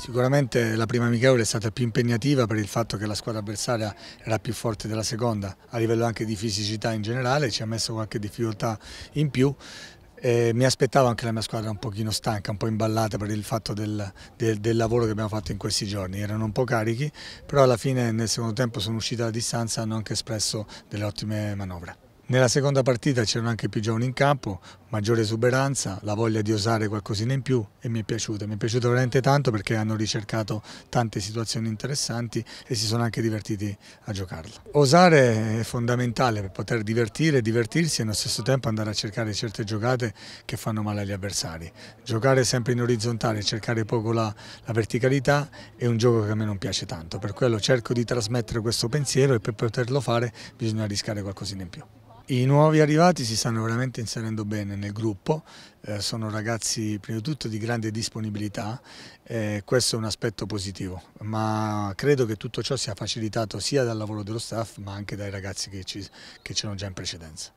Sicuramente la prima amichevole è stata più impegnativa per il fatto che la squadra avversaria era più forte della seconda, a livello anche di fisicità in generale, ci ha messo qualche difficoltà in più. E mi aspettavo anche la mia squadra un pochino stanca, un po' imballata per il fatto del, del, del, lavoro che abbiamo fatto in questi giorni, erano un po' carichi, però alla fine nel secondo tempo sono usciti dalla distanza e hanno anche espresso delle ottime manovre. Nella seconda partita c'erano anche più giovani in campo, maggiore esuberanza, la voglia di osare qualcosina in più e mi è piaciuta. Mi è piaciuta veramente tanto perché hanno ricercato tante situazioni interessanti e si sono anche divertiti a giocarla. Osare è fondamentale per poter divertire, divertirsi e allo stesso tempo andare a cercare certe giocate che fanno male agli avversari. Giocare sempre in orizzontale, cercare poco la, la verticalità è un gioco che a me non piace tanto, per quello cerco di trasmettere questo pensiero e per poterlo fare bisogna rischiare qualcosina in più. I nuovi arrivati si stanno veramente inserendo bene nel gruppo, eh, sono ragazzi prima di tutto di grande disponibilità, eh, questo è un aspetto positivo, ma credo che tutto ciò sia facilitato sia dal lavoro dello staff ma anche dai ragazzi che c'erano già in precedenza.